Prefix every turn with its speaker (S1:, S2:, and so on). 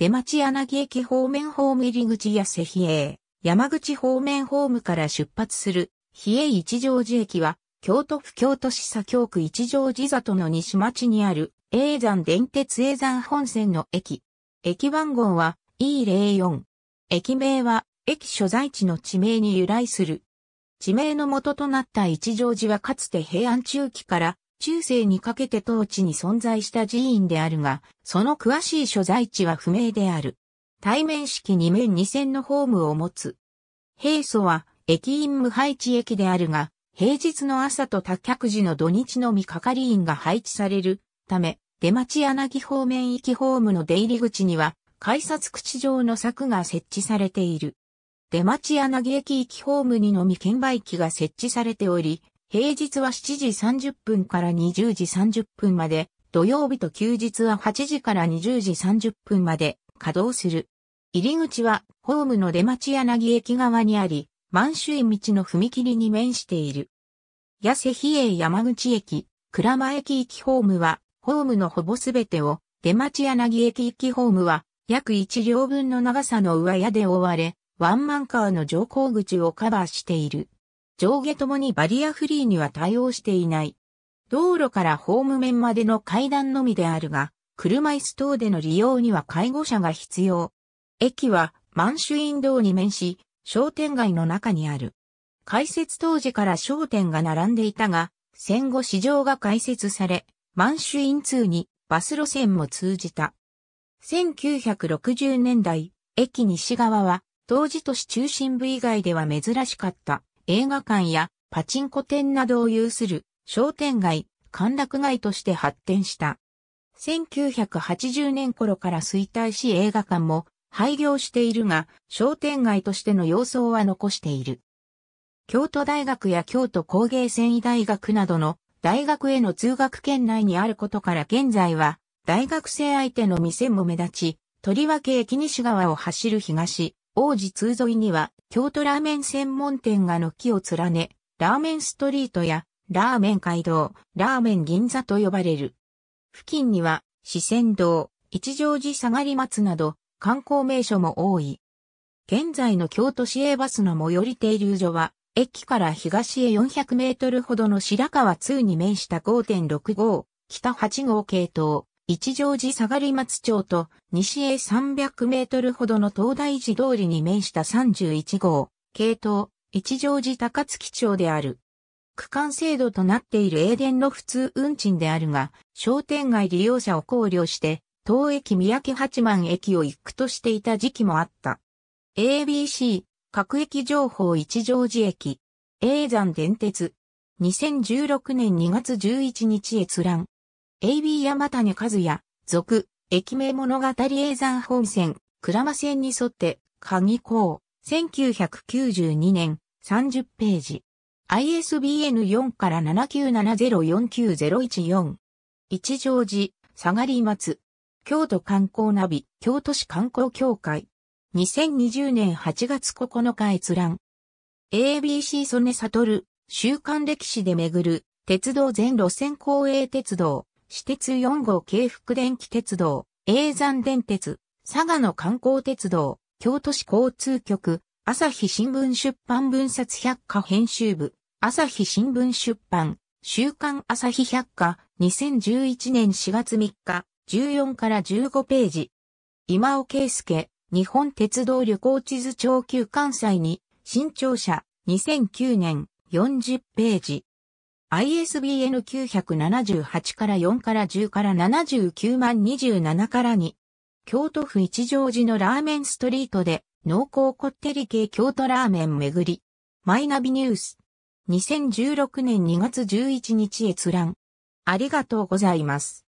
S1: 出町柳駅方面ホーム入り口や瀬比叡、山口方面ホームから出発する、比叡一条寺駅は、京都府京都市左京区一条寺里の西町にある、永山電鉄永山本線の駅。駅番号は E04。駅名は、駅所在地の地名に由来する。地名の元となった一条寺はかつて平安中期から中世にかけて当地に存在した寺院であるが、その詳しい所在地は不明である。対面式2面2線のホームを持つ。平素は駅員無配置駅であるが、平日の朝と多客時の土日のみ係員が配置されるため、出町柳方面行きホームの出入り口には、改札口上の柵が設置されている。出町柳駅行きホームにのみ券売機が設置されており、平日は7時30分から20時30分まで、土曜日と休日は8時から20時30分まで稼働する。入り口はホームの出町柳駅側にあり、満州道の踏切に面している。八瀬比叡山口駅、倉間駅行きホームは、ホームのほぼすべてを、出町柳駅行きホームは、約1両分の長さの上屋で覆われ、ワンマンカーの乗降口をカバーしている。上下ともにバリアフリーには対応していない。道路からホーム面までの階段のみであるが、車椅子等での利用には介護者が必要。駅は満州院道に面し、商店街の中にある。開設当時から商店が並んでいたが、戦後市場が開設され、満州院通にバス路線も通じた。1960年代、駅西側は、当時都市中心部以外では珍しかった。映画館やパチンコ店などを有する商店街、歓楽街として発展した。1980年頃から衰退し映画館も廃業しているが、商店街としての様相は残している。京都大学や京都工芸繊維大学などの大学への通学圏内にあることから現在は大学生相手の店も目立ち、とりわけ駅西側を走る東、王子通沿いには京都ラーメン専門店が軒を連ね、ラーメンストリートやラーメン街道、ラーメン銀座と呼ばれる。付近には四川道、一乗寺下がり松など観光名所も多い。現在の京都市営バスの最寄り停留所は、駅から東へ400メートルほどの白川通に面した5.6号、北8号系統。一乗寺下がり松町と西へ300メートルほどの東大寺通りに面した31号、系統、一乗寺高槻町である。区間制度となっている英電の普通運賃であるが、商店街利用者を考慮して、当駅三宅八幡駅を行くとしていた時期もあった。ABC、各駅情報一乗寺駅、A 山電鉄、2016年2月11日閲覧。AB 山谷和也、続、駅名物語永山本線、倉間線に沿って、鍵港、1992年、30ページ。ISBN4 から7 9 7 0 4 9 0 1 4一乗寺、下がり松。京都観光ナビ、京都市観光協会。2020年8月9日閲覧。ABC 曽根悟、週刊歴史で巡る、鉄道全路線公営鉄道。私鉄4号京福電気鉄道、永山電鉄、佐賀の観光鉄道、京都市交通局、朝日新聞出版分冊百科編集部、朝日新聞出版、週刊朝日百科、2011年4月3日、14から15ページ。今尾圭介、日本鉄道旅行地図長級関西に、新庁舎、2009年、40ページ。ISBN 978から4から10から79万27から2。京都府一条寺のラーメンストリートで濃厚こってり系京都ラーメン巡り。マイナビニュース。2016年2月11日閲覧。ありがとうございます。